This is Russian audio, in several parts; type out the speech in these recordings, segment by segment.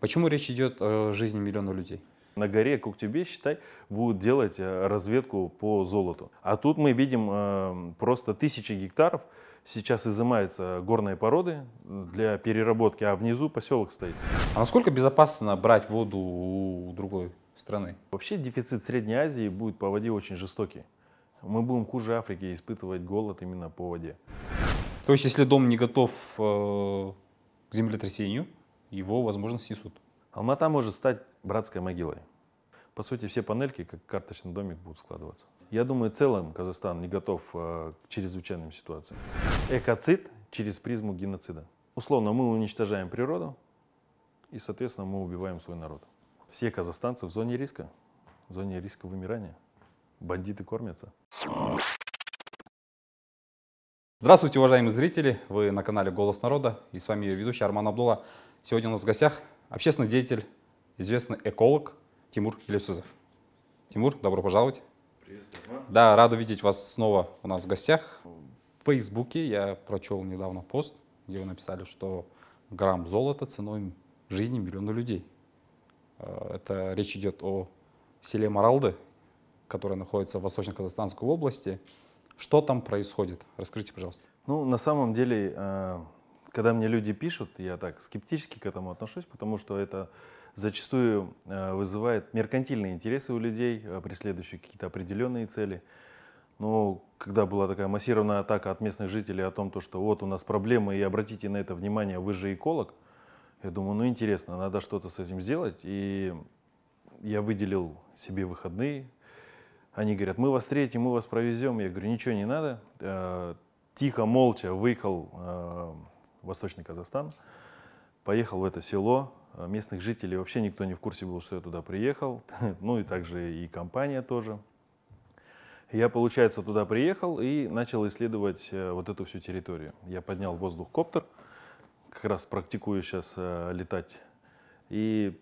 Почему речь идет о жизни миллиона людей? На горе Коктебе, считай, будут делать э, разведку по золоту. А тут мы видим э, просто тысячи гектаров сейчас изымаются горные породы для переработки, а внизу поселок стоит. А насколько безопасно брать воду у другой страны? Вообще дефицит Средней Азии будет по воде очень жестокий. Мы будем хуже Африки испытывать голод именно по воде. То есть, если дом не готов э, к землетрясению, его возможности снесут. суд. Алмата может стать братской могилой. По сути, все панельки, как карточный домик, будут складываться. Я думаю, в целом Казахстан не готов э, к чрезвычайным ситуациям. Экоцид через призму геноцида. Условно, мы уничтожаем природу, и, соответственно, мы убиваем свой народ. Все казахстанцы в зоне риска, в зоне риска вымирания. Бандиты кормятся. Здравствуйте, уважаемые зрители! Вы на канале «Голос народа» и с вами ее ведущий Арман Абдулла. Сегодня у нас в гостях общественный деятель, известный эколог Тимур Илюсузов. Тимур, добро пожаловать. Приветствую. Да, рада видеть вас снова у нас в гостях. В Фейсбуке я прочел недавно пост, где вы написали, что грамм золота ценой жизни миллиона людей. Э, это речь идет о селе Маралды, которое находится в Восточно-Казахстанской области. Что там происходит? Расскажите, пожалуйста. Ну, на самом деле, э, когда мне люди пишут, я так скептически к этому отношусь, потому что это зачастую э, вызывает меркантильные интересы у людей, э, преследующие какие-то определенные цели. Но когда была такая массированная атака от местных жителей о том, то, что вот у нас проблемы, и обратите на это внимание, вы же эколог, я думаю, ну интересно, надо что-то с этим сделать. И я выделил себе выходные. Они говорят, мы вас встретим, мы вас провезем. Я говорю, ничего не надо. Э, тихо, молча выехал Восточный Казахстан. Поехал в это село, э, местных жителей вообще никто не в курсе был, что я туда приехал, ну и также и компания тоже. Я, получается, туда приехал и начал исследовать э, вот эту всю территорию. Я поднял воздух коптер, как раз практикую сейчас э, летать, и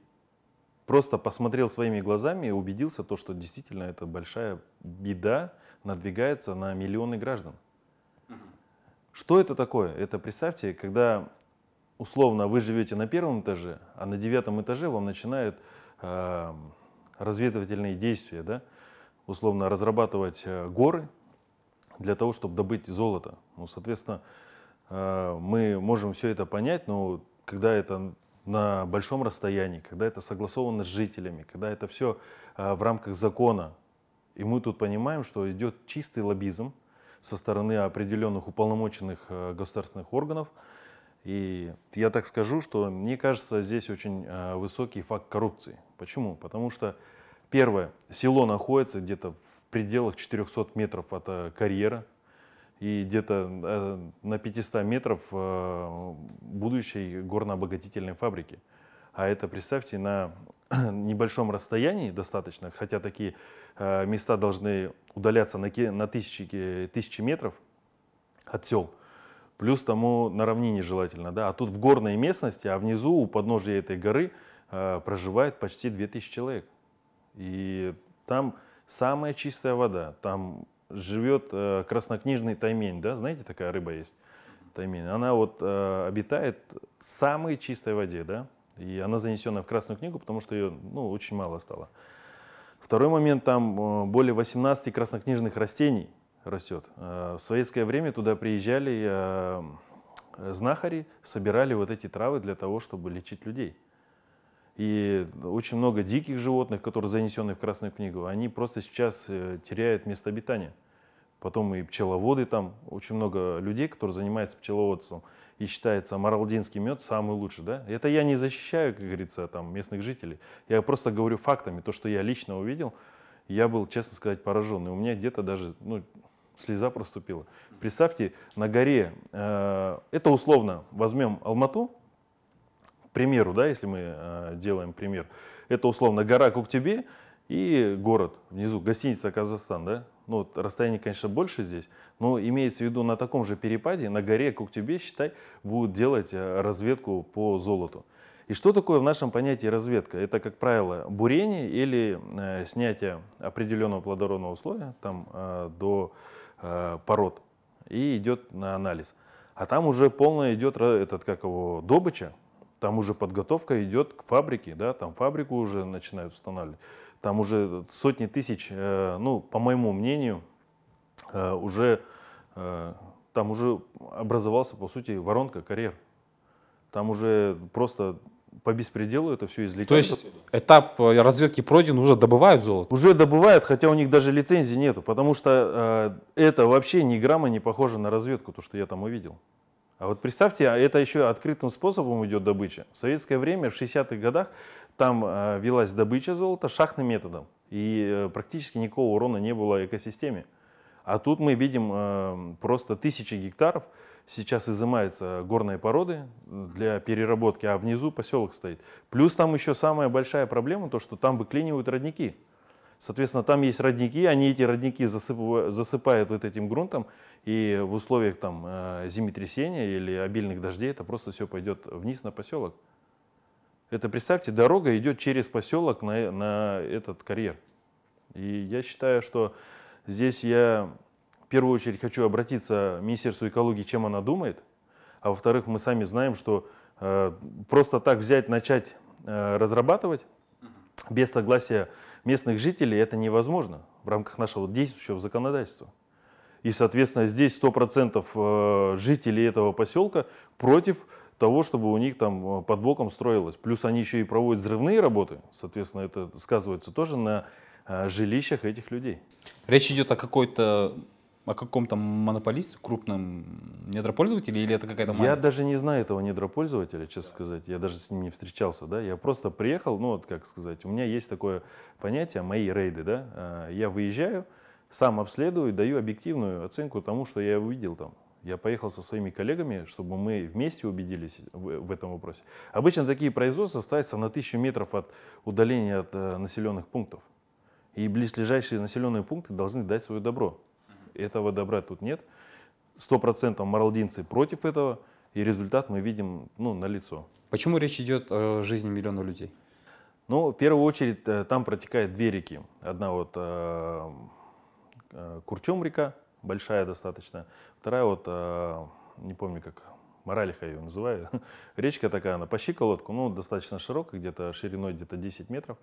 просто посмотрел своими глазами и убедился, то, что действительно это большая беда надвигается на миллионы граждан. Что это такое? Это представьте, когда условно вы живете на первом этаже, а на девятом этаже вам начинают э, разведывательные действия, да? условно разрабатывать э, горы для того, чтобы добыть золото. Ну, соответственно, э, мы можем все это понять, но когда это на большом расстоянии, когда это согласовано с жителями, когда это все э, в рамках закона. И мы тут понимаем, что идет чистый лоббизм, со стороны определенных уполномоченных э, государственных органов. И я так скажу, что мне кажется, здесь очень э, высокий факт коррупции. Почему? Потому что, первое, село находится где-то в пределах 400 метров от э, карьера, и где-то на 500 метров будущей горнообогатительной фабрики. А это, представьте, на небольшом расстоянии достаточно, хотя такие Э, места должны удаляться на, на тысячи, тысячи метров от сел. Плюс тому на равнине желательно. Да? А тут в горной местности, а внизу у подножия этой горы э, проживает почти 2000 человек. И там самая чистая вода. Там живет э, краснокнижный таймень. Да? Знаете, такая рыба есть? Таймень. Она вот э, обитает в самой чистой воде. Да? И она занесена в Красную книгу, потому что ее ну, очень мало стало. Второй момент, там э, более 18 краснокнижных растений растет. Э, в советское время туда приезжали э, знахари, собирали вот эти травы для того, чтобы лечить людей. И очень много диких животных, которые занесены в Красную книгу, они просто сейчас теряют место обитания. Потом и пчеловоды там, очень много людей, которые занимаются пчеловодством и считается маралдинский мед самый лучший, да? Это я не защищаю, как говорится, там, местных жителей. Я просто говорю фактами. То, что я лично увидел, я был, честно сказать, поражен. И у меня где-то даже, ну, слеза проступила. Представьте, на горе, э, это условно, возьмем Алмату, к примеру, да, если мы э, делаем пример, это условно гора Куктебе, и город внизу, гостиница Казахстан, да? Ну, вот расстояние, конечно, больше здесь, но имеется в виду на таком же перепаде, на горе Коктебе, считай, будут делать э, разведку по золоту. И что такое в нашем понятии разведка? Это, как правило, бурение или э, снятие определенного плодородного условия там, э, до э, пород и идет на анализ. А там уже полная идет этот, как его, добыча, там уже подготовка идет к фабрике, да, там фабрику уже начинают устанавливать. Там уже сотни тысяч, э, ну, по моему мнению, э, уже э, там уже образовался, по сути, воронка карьер. Там уже просто по беспределу это все излетело. То есть этап разведки пройден, уже добывают золото? Уже добывают, хотя у них даже лицензии нету, потому что это вообще ни грамма не похоже на разведку, то, что я там увидел. А вот представьте, а это еще открытым способом идет добыча. В советское время, в 60-х годах, там э, велась добыча золота шахтным методом, и э, практически никакого урона не было экосистеме. А тут мы видим э, просто тысячи гектаров, сейчас изымаются горные породы для переработки, а внизу поселок стоит. Плюс там еще самая большая проблема, то что там выклинивают родники. Соответственно, там есть родники, они эти родники засыпают, засыпают вот этим грунтом, и в условиях там э, землетрясения или обильных дождей это просто все пойдет вниз на поселок. Это, представьте, дорога идет через поселок на, на этот карьер. И я считаю, что здесь я в первую очередь хочу обратиться к Министерству экологии, чем она думает. А во-вторых, мы сами знаем, что э, просто так взять, начать э, разрабатывать без согласия местных жителей это невозможно в рамках нашего действующего законодательства. И, соответственно, здесь 100% э, жителей этого поселка против того, чтобы у них там э, под боком строилось. Плюс они еще и проводят взрывные работы, соответственно, это сказывается тоже на э, жилищах этих людей. Речь идет о какой-то о каком-то монополисте, крупном недропользователе, или это какая-то... Я даже не знаю этого недропользователя, честно да. сказать. Я даже с ним не встречался, да. Я просто приехал, ну, вот как сказать, у меня есть такое понятие, мои рейды, да. Э, я выезжаю, сам обследую, даю объективную оценку тому, что я увидел там. Я поехал со своими коллегами, чтобы мы вместе убедились в, в этом вопросе. Обычно такие производства ставятся на тысячу метров от удаления от э, населенных пунктов. И близлежащие населенные пункты должны дать свое добро. Этого добра тут нет. Сто процентов моралдинцы против этого, и результат мы видим ну, на лицо. Почему речь идет о жизни миллиона людей? Ну, в первую очередь, э, там протекают две реки. Одна вот э, э Курчум река, большая достаточно. Вторая вот, э, не помню как, Моралиха ее называю. Речка такая, она по щиколотку, ну, достаточно широкая, где-то шириной где-то 10 метров,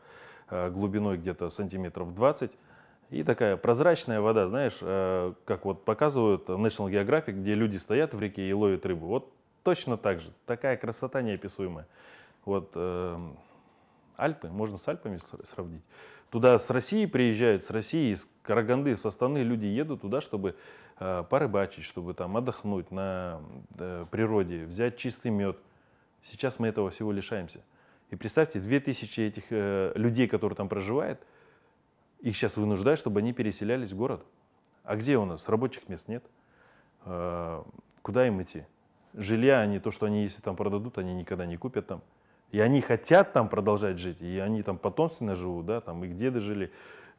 э, глубиной где-то сантиметров 20. И такая прозрачная вода, знаешь, э, как вот показывают в National Geographic, где люди стоят в реке и ловят рыбу. Вот точно так же. Такая красота неописуемая. Вот эм, Альпы, можно с Альпами сравнить. Туда с России приезжают, с России, из Караганды, с Астаны люди едут туда, чтобы э, порыбачить, чтобы там отдохнуть на э, природе, взять чистый мед. Сейчас мы этого всего лишаемся. И представьте, 2000 этих э, людей, которые там проживают, их сейчас вынуждают, чтобы они переселялись в город. А где у нас? Рабочих мест нет. Э, куда им идти? Жилья они, то, что они, если там продадут, они никогда не купят там. И они хотят там продолжать жить, и они там потомственно живут, да, там их деды жили,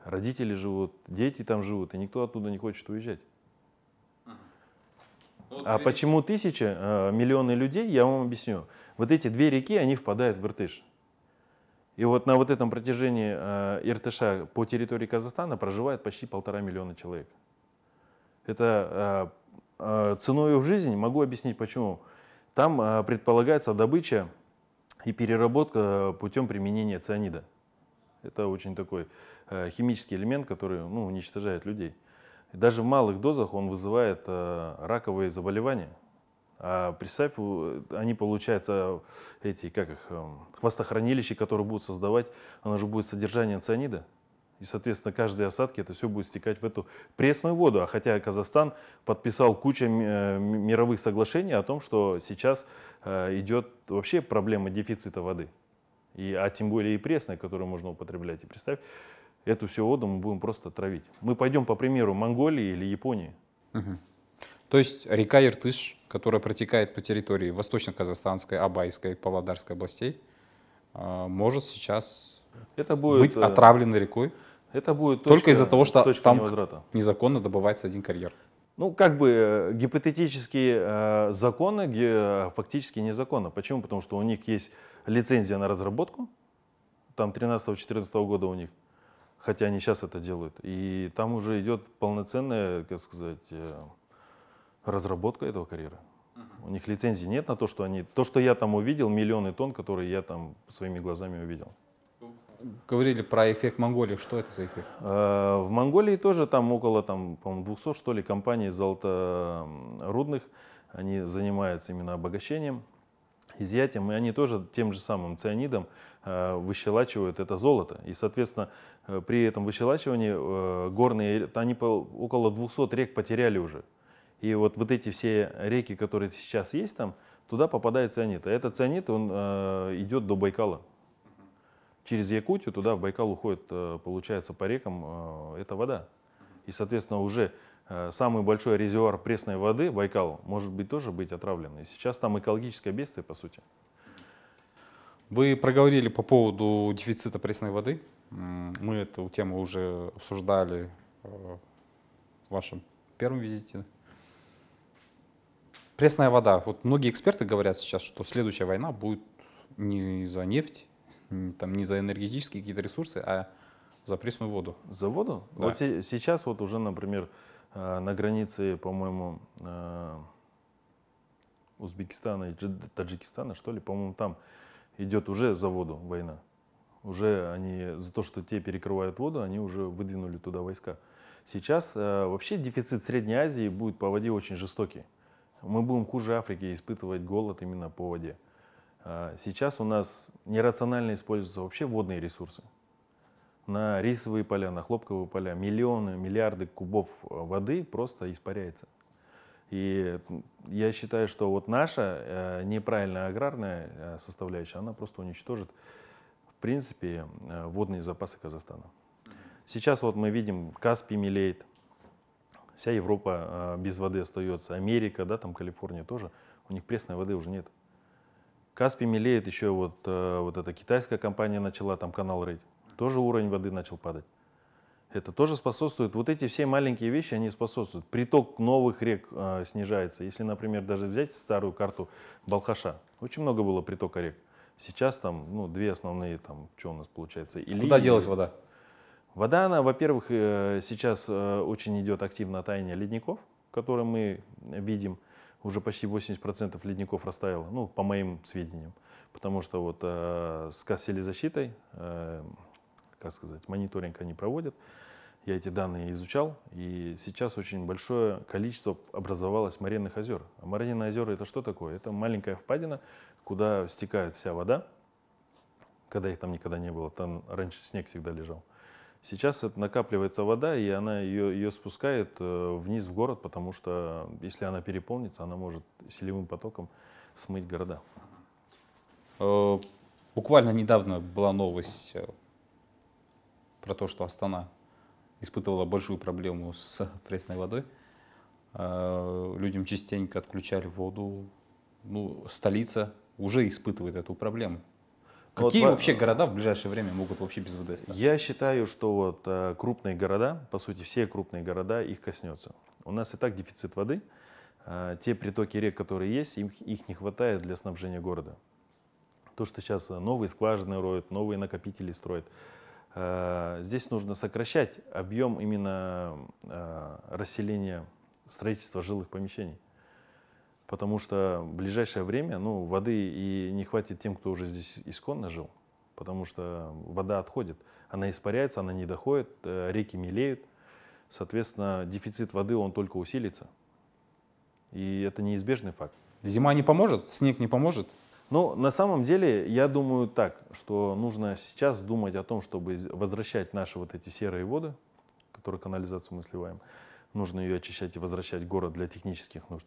родители живут, дети там живут, и никто оттуда не хочет уезжать. Ну, а почему тысячи, э, миллионы людей, я вам объясню. Вот эти две реки, они впадают в Иртыш. И вот на вот этом протяжении э, Иртыша по территории Казахстана проживает почти полтора миллиона человек. Это э, ценой в жизни, могу объяснить почему. Там предполагается добыча и переработка э, путем применения цианида. Это очень такой э, химический элемент, который ну, уничтожает людей. И даже в малых дозах он вызывает э, раковые заболевания. А представь, э, они получаются, эти, как их, э, эм, хвостохранилища, которые будут создавать, оно же будет содержание цианида. И, соответственно, каждые осадки, это все будет стекать в эту пресную воду. А хотя Казахстан подписал кучу э, мировых соглашений о том, что сейчас э, идет вообще проблема дефицита воды. И, а тем более и пресной, которую можно употреблять. И представь, эту всю воду мы будем просто травить. Мы пойдем по примеру Монголии или Японии. Угу. То есть река Иртыш, которая протекает по территории восточно-казахстанской, Абайской, Павлодарской областей, э, может сейчас это будет, быть отравленной рекой? Это будет точка, только из-за того, что там невозврата. незаконно добывается один карьер. Ну, как бы э, гипотетические э, законы э, фактически незаконно. Почему? Потому что у них есть лицензия на разработку, там 13-14 года у них, хотя они сейчас это делают. И там уже идет полноценная, как сказать, э, разработка этого карьера. У них лицензии нет на то, что они... То, что я там увидел, миллионы тонн, которые я там своими глазами увидел говорили про эффект Монголии. Что это за эффект? Э, в Монголии тоже там около там, 200, что ли, компаний золоторудных. Они занимаются именно обогащением, изъятием. И они тоже тем же самым цианидом э, выщелачивают это золото. И, соответственно, э, при этом выщелачивании горные, они около 200 рек потеряли уже. И вот, вот эти все реки, которые сейчас есть там, туда попадает цианид. А этот цианид, он идет до Байкала через Якутию туда, в Байкал уходит, э, получается, по рекам э, эта вода. И, соответственно, уже э, самый большой резервуар пресной воды, Байкал, может быть, тоже быть отравлен. И сейчас там экологическое бедствие, по сути. Вы проговорили по поводу дефицита пресной воды. Мы эту тему уже обсуждали в вашем первом визите. Пресная вода. Вот многие эксперты говорят сейчас, что следующая война будет не из-за нефти, там не за энергетические какие-то ресурсы, а за пресную воду. За воду? Да. Вот сейчас вот уже, например, э, на границе, по-моему, э, Узбекистана и Таджикистана, что ли, по-моему, там идет уже за воду война. Уже они, за то, что те перекрывают воду, они уже выдвинули туда войска. Сейчас э, вообще дефицит Средней Азии будет по воде очень жестокий. Мы будем хуже Африки испытывать голод именно по воде. А, сейчас у нас нерационально используются вообще водные ресурсы. На рисовые поля, на хлопковые поля миллионы, миллиарды кубов э, воды просто испаряется. И я считаю, что вот наша э, неправильная аграрная э, составляющая, она просто уничтожит, в принципе, водные запасы Казахстана. Сейчас вот мы видим, Каспий мелеет, вся Европа без воды остается, Америка, да, там Калифорния тоже, у них пресной воды уже нет. Каспий мелеет, еще вот, э, вот эта китайская компания начала там канал рыть. Тоже уровень воды начал падать. Это тоже способствует, вот эти все маленькие вещи, они способствуют. Приток новых рек э, снижается. Если, например, даже взять старую карту Балхаша, очень много было притока рек. Сейчас там, ну, две основные, там, что у нас получается. Или... Куда делась вода? Вода, она, во-первых, э, сейчас э, очень идет активно таяние ледников, которые мы видим уже почти 80% ледников растаяло, ну, по моим сведениям. Потому что вот э, с касселезащитой, э, как сказать, мониторинг они проводят. Я эти данные изучал, и сейчас очень большое количество образовалось маринных озер. А маринные озера — это что такое? Это маленькая впадина, куда стекает вся вода, когда их там никогда не было, там раньше снег всегда лежал. Сейчас это накапливается вода, и она ее, ее спускает э, вниз в город, потому что если она переполнится, она может селевым потоком смыть города. Э, буквально недавно была новость э, про то, что Астана испытывала большую проблему с пресной водой. Людям частенько отключали воду. Ну, столица уже испытывает эту проблему. Какие вот, вообще города в ближайшее время могут вообще без ВД стать? Я считаю, что вот э, крупные города, по сути все крупные города, их коснется. У нас и так дефицит воды. Э, те притоки рек, которые есть, им, их не хватает для снабжения города. То, что сейчас э, новые скважины роют, новые накопители строят. Здесь нужно сокращать объем именно расселения строительства жилых помещений потому что в ближайшее время ну, воды и не хватит тем, кто уже здесь исконно жил, потому что вода отходит, она испаряется, она не доходит, э, реки мелеют, соответственно, дефицит воды, он только усилится. И это неизбежный факт. Зима не поможет? Снег не поможет? Ну, на самом деле, я думаю так, что нужно сейчас думать о том, чтобы возвращать наши вот эти серые воды, которые канализацию мы сливаем, нужно ее очищать и возвращать в город для технических нужд.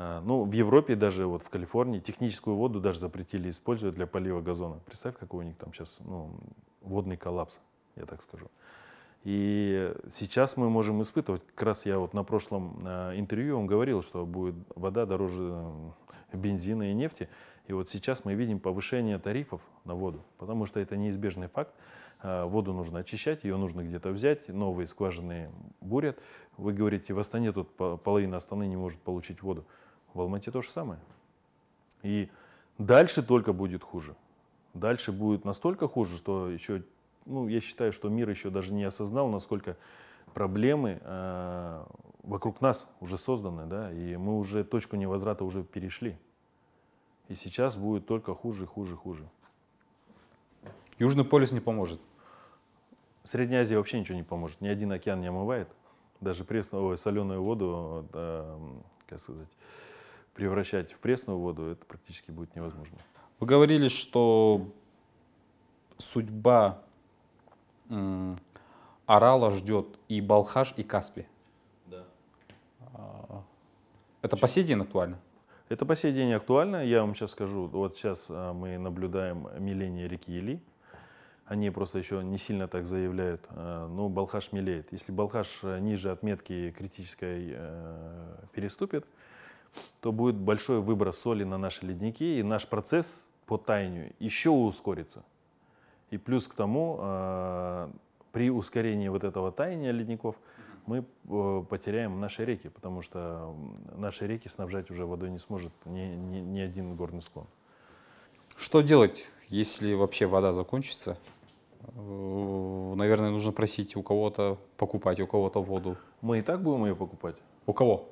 А, ну, в Европе даже, вот в Калифорнии, техническую воду даже запретили использовать для полива газона. Представь, какой у них там сейчас ну, водный коллапс, я так скажу. И сейчас мы можем испытывать, как раз я вот на прошлом а, интервью вам говорил, что будет вода дороже эм, бензина и нефти. И вот сейчас мы видим повышение тарифов на воду, потому что это неизбежный факт. А, воду нужно очищать, ее нужно где-то взять, новые скважины бурят. Вы говорите, в Астане тут половина Астаны не может получить воду. В Алмате то же самое. И дальше только будет хуже. Дальше будет настолько хуже, что еще, ну, я считаю, что мир еще даже не осознал, насколько проблемы э, вокруг нас уже созданы, да, и мы уже точку невозврата уже перешли. И сейчас будет только хуже, хуже, хуже. Южный полюс не поможет. Средняя Азия вообще ничего не поможет. Ни один океан не омывает. Даже пресную, соленую воду, да, э, как сказать, превращать в пресную воду, это практически будет невозможно. Вы говорили, что судьба Орала ждет и Балхаш, и Каспи. Да. А, это по сей день актуально? Это по сей день актуально. Я вам сейчас скажу, вот сейчас а, мы наблюдаем миление реки Или. Они просто еще не сильно так заявляют, а, но Балхаш милеет. Если Балхаш ниже отметки критической э, переступит, то будет большой выброс соли на наши ледники, и наш процесс по таянию еще ускорится. И плюс к тому, э, при ускорении вот этого таяния ледников мы э, потеряем наши реки, потому что наши реки снабжать уже водой не сможет ни, ни, ни один горный склон. Что делать, если вообще вода закончится? Э, наверное, нужно просить у кого-то покупать, у кого-то воду. Мы и так будем ее покупать. У кого?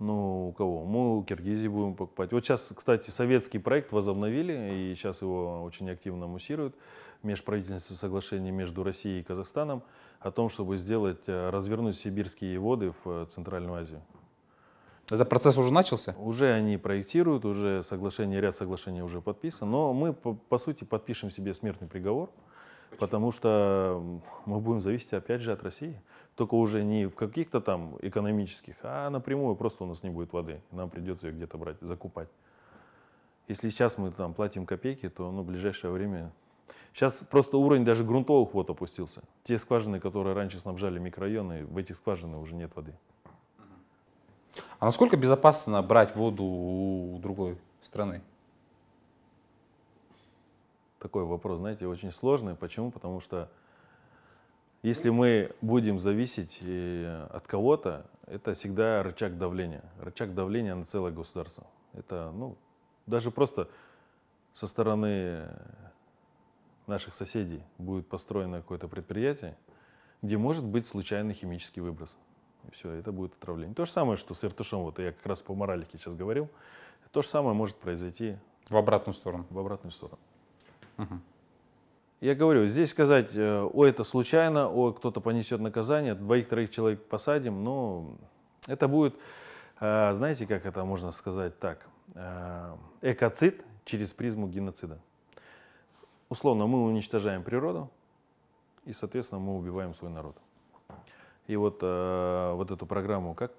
Ну, у кого? Мы у Киргизии будем покупать. Вот сейчас, кстати, советский проект возобновили, и сейчас его очень активно муссируют. Межправительственное соглашение между Россией и Казахстаном о том, чтобы сделать, э, развернуть сибирские воды в э, Центральную Азию. Этот процесс уже начался? Уже они проектируют, уже соглашение, ряд соглашений уже подписан. Но мы, по, по сути, подпишем себе смертный приговор, Почему? потому что мы будем зависеть, опять же, от России только уже не в каких-то там экономических, а напрямую просто у нас не будет воды. Нам придется ее где-то брать, закупать. Если сейчас мы там платим копейки, то ну, в ближайшее время... Сейчас просто уровень даже грунтовых вод опустился. Те скважины, которые раньше снабжали микрорайоны, в этих скважинах уже нет воды. А насколько безопасно брать воду у другой страны? Такой вопрос, знаете, очень сложный. Почему? Потому что если мы будем зависеть э, от кого-то, это всегда рычаг давления. Рычаг давления на целое государство. Это, ну, даже просто со стороны наших соседей будет построено какое-то предприятие, где может быть случайный химический выброс. И все, это будет отравление. То же самое, что с Иртышом, вот я как раз по моралике сейчас говорил, то же самое может произойти. В обратную сторону. В обратную сторону. Угу. Я говорю, здесь сказать, э, о, это случайно, о, кто-то понесет наказание, двоих-троих человек посадим, но ну, это будет, э, знаете, как это можно сказать так, э, экоцид через призму геноцида. Условно, мы уничтожаем природу, и, соответственно, мы убиваем свой народ. И вот, вот эту программу, как...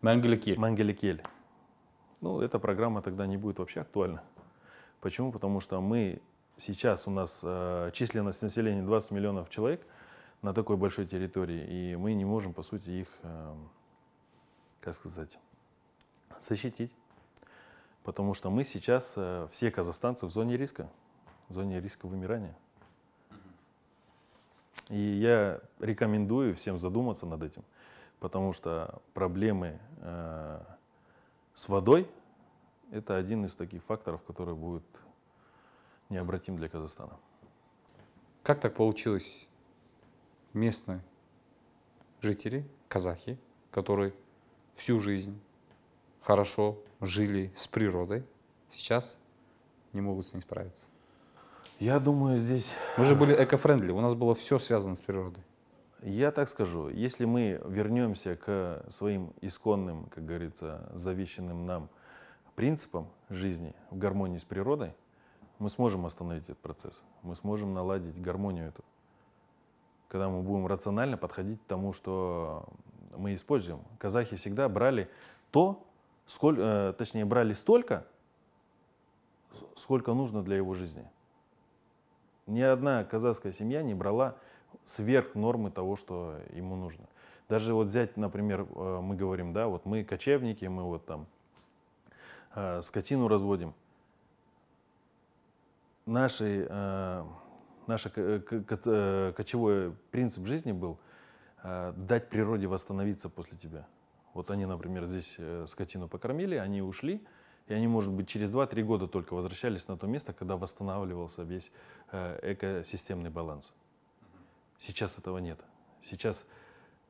Мангеликель. Мангеликель. Ну, эта программа тогда не будет вообще актуальна. Почему? Потому что мы сейчас у нас э, численность населения 20 миллионов человек на такой большой территории, и мы не можем, по сути, их, э, как сказать, защитить. Потому что мы сейчас, э, все казахстанцы, в зоне риска, в зоне риска вымирания. И я рекомендую всем задуматься над этим, потому что проблемы э, с водой – это один из таких факторов, который будет необратим для Казахстана. Как так получилось местные жители, казахи, которые всю жизнь хорошо жили с природой, сейчас не могут с ней справиться? Я думаю, здесь... Мы же э, были экофрендли, у нас было все связано с природой. Я так скажу, если мы вернемся к своим исконным, как говорится, завещенным нам принципам жизни в гармонии с природой, мы сможем остановить этот процесс, мы сможем наладить гармонию эту. Когда мы будем рационально подходить к тому, что мы используем. Казахи всегда брали то, сколько, э, точнее, брали столько, сколько нужно для его жизни. Ни одна казахская семья не брала сверх нормы того, что ему нужно. Даже вот взять, например, э, мы говорим, да, вот мы кочевники, мы вот там э, скотину разводим нашей, э, наш э, э, кочевой принцип жизни был э, дать природе восстановиться после тебя. Вот они, например, здесь э, скотину покормили, они ушли, и они, может быть, через 2-3 года только возвращались на то место, когда восстанавливался весь экосистемный баланс. Сейчас этого нет. Сейчас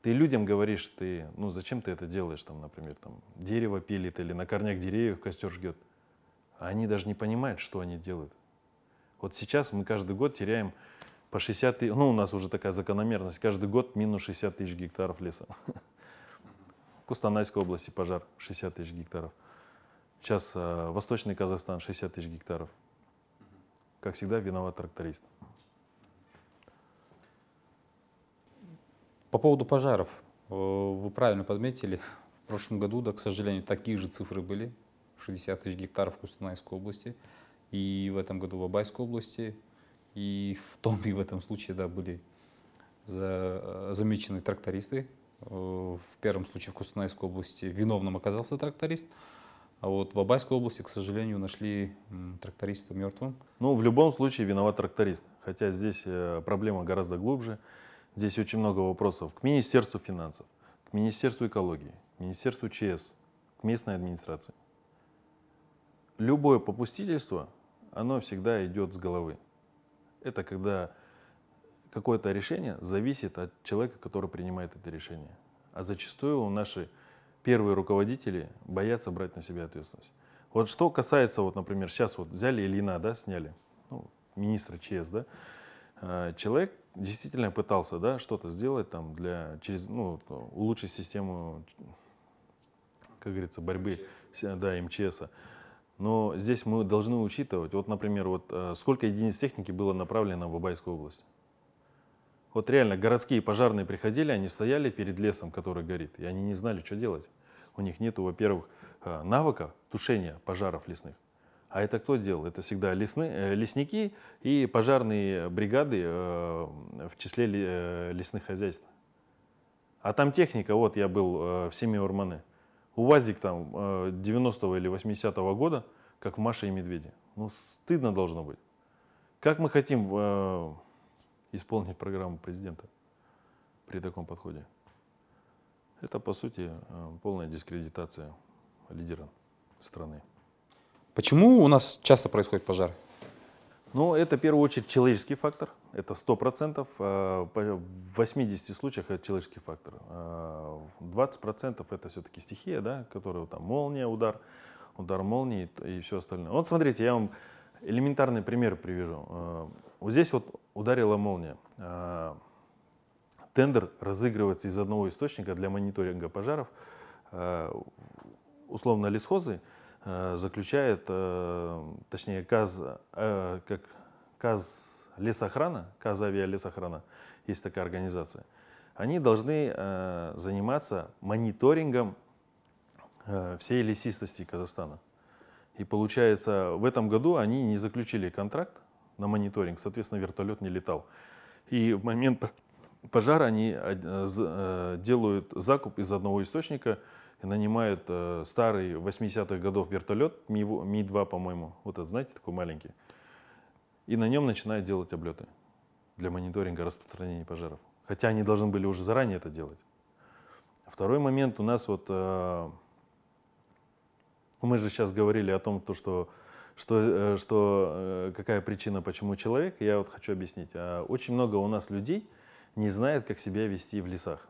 ты людям говоришь, ты, ну зачем ты это делаешь, там, например, там, дерево пилит или на корнях деревьев костер жгет. Они даже не понимают, что они делают. Вот сейчас мы каждый год теряем по 60 тысяч, ну у нас уже такая закономерность, каждый год минус 60 тысяч гектаров леса. Кустанайской области пожар 60 тысяч гектаров. Сейчас э, Восточный Казахстан 60 тысяч гектаров. Как всегда, виноват тракторист. По поводу пожаров. Э, вы правильно подметили, в прошлом году, да, к сожалению, такие же цифры были. 60 тысяч гектаров в Кустанайской области и в этом году в Абайской области, и в том и в этом случае да, были за, э, замечены трактористы. Э, в первом случае в Кустанайской области виновным оказался тракторист, а вот в Абайской области, к сожалению, нашли тракториста мертвым. Ну, в любом случае виноват тракторист, хотя здесь э, проблема гораздо глубже. Здесь очень много вопросов к Министерству финансов, к Министерству экологии, к Министерству ЧС, к местной администрации. Любое попустительство оно всегда идет с головы. Это когда какое-то решение зависит от человека, который принимает это решение. А зачастую у наши первые руководители боятся брать на себя ответственность. Вот что касается, вот, например, сейчас вот взяли Ильина, да, сняли, ну, министра ЧС, да, э, человек действительно пытался, да, что-то сделать там для, через, ну, улучшить систему, как говорится, борьбы, да, МЧСа. Но здесь мы должны учитывать, вот, например, вот э, сколько единиц техники было направлено в Абайскую область. Вот реально городские пожарные приходили, они стояли перед лесом, который горит, и они не знали, что делать. У них нет, во-первых, э, навыка тушения пожаров лесных. А это кто делал? Это всегда лесны, э, лесники и пожарные бригады в числе лесных хозяйств. А там техника, вот я был в Семиурманы. Урманы УАЗик там 90-го э, или 80-го года, как в «Маше и медведе». Ну, стыдно должно быть. Как мы хотим э, исполнить программу президента при таком подходе? Это, по сути, э, полная дискредитация лидера страны. Почему у нас часто происходит пожары? Ну, это в первую очередь человеческий фактор, это 100%, э, в 80 случаях это человеческий фактор. 20% э, это все-таки стихия, да, которая там молния, удар, удар молнии и все остальное. Вот смотрите, я вам элементарный пример привяжу. Э, вот здесь вот ударила молния. Тендер разыгрывается из одного источника для мониторинга пожаров, условно лесхозы, Э, заключает, э, точнее, КАЗ, э, как КАЗ лесохрана, КАЗ авиалесохрана, есть такая организация, они должны заниматься мониторингом всей лесистости Казахстана. И получается, в этом году они не заключили контракт на мониторинг, соответственно, вертолет не летал. И в момент пожара они делают закуп из одного источника – нанимают э, старый 80-х годов вертолет, Ми-2, по-моему, вот этот, знаете, такой маленький, и на нем начинают делать облеты для мониторинга распространения пожаров. Хотя они должны были уже заранее это делать. Второй момент у нас вот... Э, мы же сейчас говорили о том, то, что, что, э, что э, какая причина, почему человек. Я вот хочу объяснить. А, очень много у нас людей не знает, как себя вести в лесах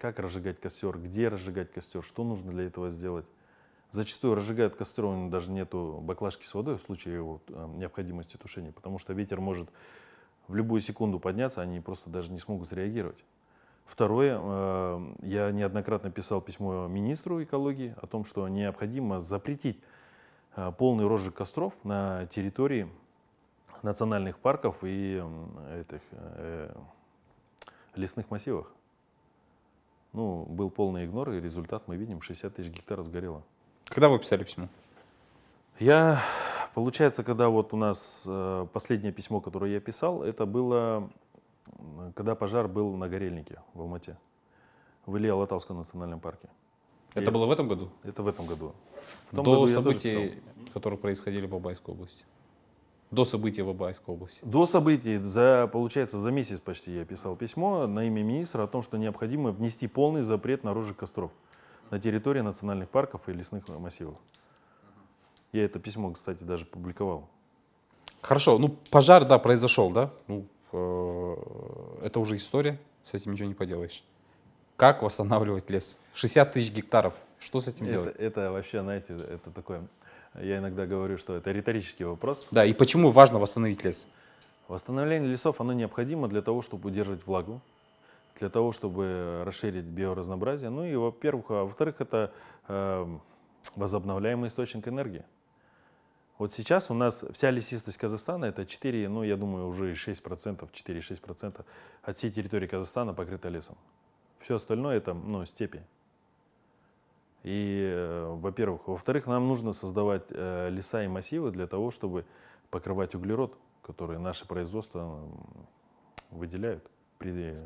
как разжигать костер, где разжигать костер, что нужно для этого сделать. Зачастую разжигают костер, у них даже нету баклажки с водой в случае его э, необходимости тушения, потому что ветер может в любую секунду подняться, они просто даже не смогут среагировать. Второе, э, я неоднократно писал письмо министру экологии о том, что необходимо запретить э, полный розжиг костров на территории национальных парков и этих лесных массивах. Ну, был полный игнор, и результат мы видим, 60 тысяч гектаров сгорело. Когда вы писали письмо? Я, получается, когда вот у нас э, последнее письмо, которое я писал, это было, когда пожар был на Горельнике в Алмате, в Илье Алатауском национальном парке. Это я... было в этом году? Это в этом году. В До году событий, которые происходили в Абайской области. До событий в Абайской области? До событий. За, получается, за месяц почти я писал письмо на имя министра о том, что необходимо внести полный запрет на рожи костров на территории национальных парков и лесных массивов. Я это письмо, кстати, даже публиковал. Хорошо, ну пожар, да, произошел, да? Ну, э, это уже история, с этим ничего не поделаешь. Как восстанавливать лес? 60 тысяч гектаров. Что с этим это, делать? Это вообще, знаете, это такое я иногда говорю, что это риторический вопрос. Да, и почему важно восстановить лес? Восстановление лесов, оно необходимо для того, чтобы удерживать влагу, для того, чтобы э, расширить биоразнообразие. Ну и, во-первых, а во-вторых, это э, возобновляемый источник энергии. Вот сейчас у нас вся лесистость Казахстана, это 4, ну, я думаю, уже 6%, 4-6% от всей территории Казахстана покрыта лесом. Все остальное это, ну, степи. И, э, во-первых. Во-вторых, нам нужно создавать э, леса и массивы для того, чтобы покрывать углерод, который наше производство выделяют при,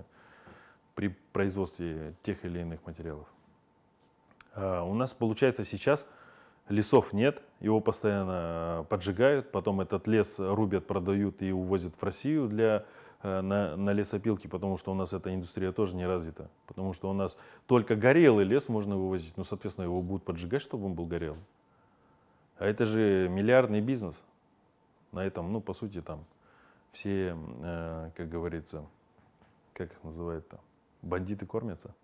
при производстве тех или иных материалов. А, у нас получается сейчас лесов нет, его постоянно э, поджигают, потом этот лес рубят, продают и увозят в Россию для Э, на, на лесопилке, потому что у нас эта индустрия тоже не развита. Потому что у нас только горелый лес можно вывозить, ну, соответственно, его будут поджигать, чтобы он был горел. А это же миллиардный бизнес. На этом, ну, по сути, там все, э, как говорится, как их называют там, бандиты кормятся.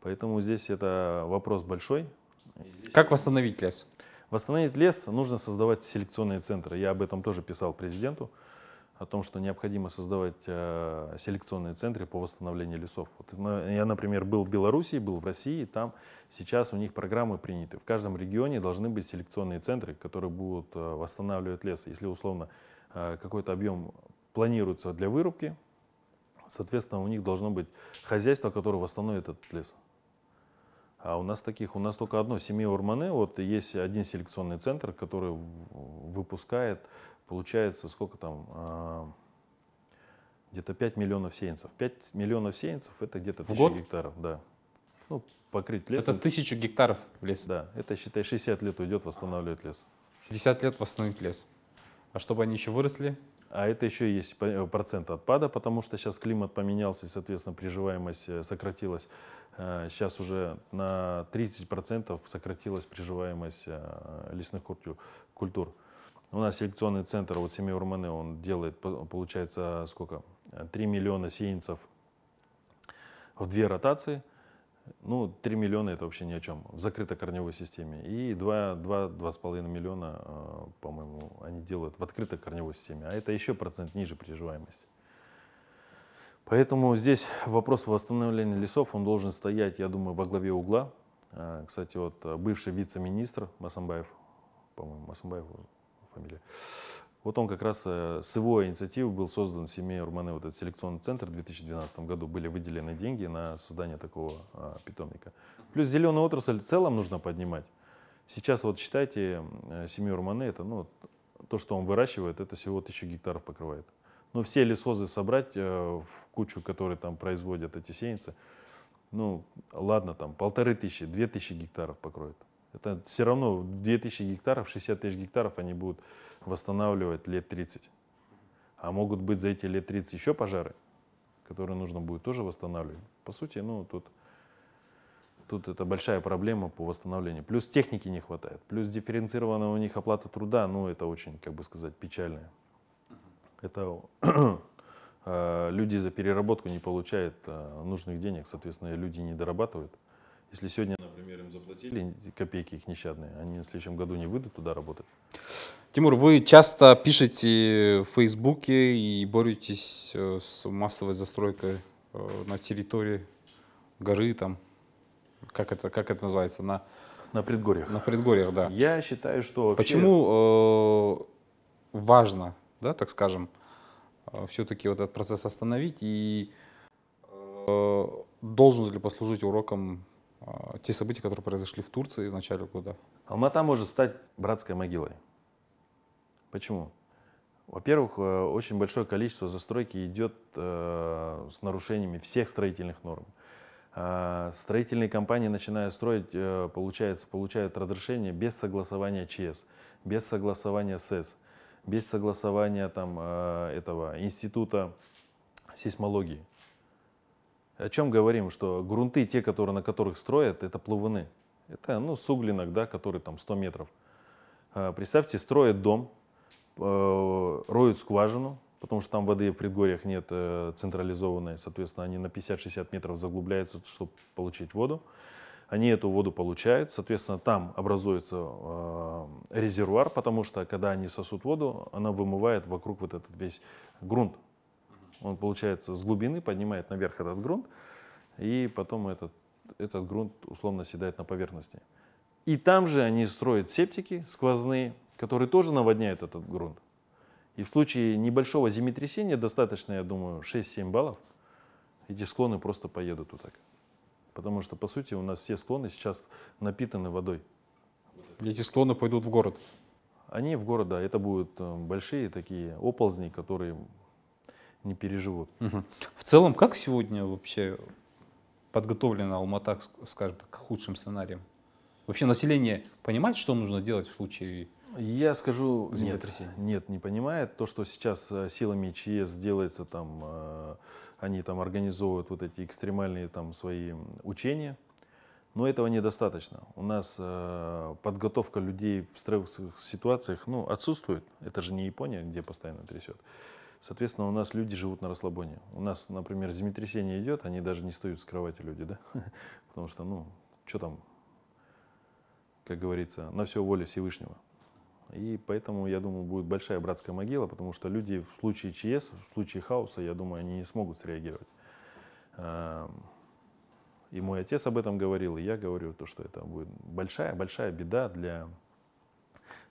Поэтому здесь это вопрос большой. Как восстановить лес? Восстановить лес нужно создавать селекционные центры. Я об этом тоже писал президенту о том, что необходимо создавать э, селекционные центры по восстановлению лесов. Вот, я, например, был в Белоруссии, был в России, там сейчас у них программы приняты. В каждом регионе должны быть селекционные центры, которые будут э, восстанавливать лес. Если условно э, какой-то объем планируется для вырубки, соответственно, у них должно быть хозяйство, которое восстановит этот лес. А у нас таких, у нас только одно, семья Урманы, вот есть один селекционный центр, который выпускает получается сколько там, а, где-то 5 миллионов сеянцев. 5 миллионов сеянцев это где-то 1000 год? гектаров, да. Ну, покрыть лес. Это тысячу гектаров леса. Да, это, считай, 60 лет уйдет восстанавливать лес. 50 лет восстановить лес. А чтобы они еще выросли? А это еще есть процент отпада, потому что сейчас климат поменялся, и, соответственно, приживаемость э, сократилась. Сейчас э, уже на 30% сократилась приживаемость э, лесных культур. У нас селекционный центр вот семьи Урмане, он делает, получается, сколько? 3 миллиона сеянцев в две ротации. Ну, 3 миллиона это вообще ни о чем в закрытой корневой системе. И 2-2,5 миллиона, э, по-моему, они делают в открытой корневой системе. А это еще процент ниже приживаемости. Поэтому здесь вопрос восстановления лесов, он должен стоять, я думаю, во главе угла. Э, кстати, вот э, бывший вице-министр Масамбаев, по-моему, Масамбаев фамилия. Вот он как раз э, с его инициативы был создан в Румане вот этот селекционный центр. В 2012 году были выделены деньги на создание такого а, питомника. Плюс зеленую отрасль в целом нужно поднимать. Сейчас вот считайте, э, семью Румане это, ну, то, что он выращивает, это всего 1000 гектаров покрывает. Но все лесозы собрать э, в кучу, которые там производят эти сеянцы, ну, ладно, там полторы тысячи, две тысячи гектаров покроет. Это все равно 2000 гектаров, 60 тысяч гектаров они будут восстанавливать лет 30. А могут быть за эти лет 30 еще пожары, которые нужно будет тоже восстанавливать. По сути, ну, тут, тут это большая проблема по восстановлению. Плюс техники не хватает, плюс дифференцированная у них оплата труда, ну, это очень, как бы сказать, печальное. Это э, люди за переработку не получают э, нужных денег, соответственно, люди не дорабатывают. Если сегодня им заплатили копейки их нещадные. Они в следующем году не выйдут туда работать. Тимур, вы часто пишете в Фейсбуке и боретесь э, с массовой застройкой э, на территории горы там. Как это, как это называется? На, на предгорьях. На предгорьях, да. Я считаю, что... Вообще... Почему э, важно, да, так скажем, э, все-таки вот этот процесс остановить и э, должен ли послужить уроком а, те события, которые произошли в Турции в начале года. Алмата может стать братской могилой. Почему? Во-первых, э, очень большое количество застройки идет э, с нарушениями всех строительных норм. Э, строительные компании, начиная строить, э, получается, получают разрешение без согласования ЧС, без согласования СЭС, без согласования там, э, этого института сейсмологии о чем говорим, что грунты, те, которые, на которых строят, это плавуны. Это ну, суглинок, да, который там 100 метров. Э, представьте, строят дом, э, роют скважину, потому что там воды в предгорьях нет э, централизованной, соответственно, они на 50-60 метров заглубляются, чтобы получить воду. Они эту воду получают, соответственно, там образуется резервуар, потому что когда они сосут воду, она вымывает вокруг вот этот весь грунт, он, получается, с глубины поднимает наверх этот грунт, и потом этот, этот грунт условно седает на поверхности. И там же они строят септики сквозные, которые тоже наводняют этот грунт. И в случае небольшого землетрясения, достаточно, я думаю, 6-7 баллов, эти склоны просто поедут вот так. Потому что, по сути, у нас все склоны сейчас напитаны водой. Эти склоны пойдут в город? Они в город, да. Это будут э, большие такие оползни, которые не переживут. Угу. В целом, как сегодня вообще подготовлена Алмата, скажем так, к худшим сценариям? Вообще население понимает, что нужно делать в случае я скажу, землетрясения? Нет, нет, не понимает. То, что сейчас э, силами ЧС делается, там, э, они там организовывают вот эти экстремальные там свои учения, но этого недостаточно. У нас э, подготовка людей в стрессовых ситуациях ну, отсутствует. Это же не Япония, где постоянно трясет. Соответственно, у нас люди живут на расслабоне. У нас, например, землетрясение идет, они даже не стоят с кровати люди, да? Потому что, ну, что там, как говорится, на все воля Всевышнего. И поэтому, я думаю, будет большая братская могила, потому что люди в случае ЧС, в случае хаоса, я думаю, они не смогут среагировать. И мой отец об этом говорил, и я говорю, то, что это будет большая-большая беда для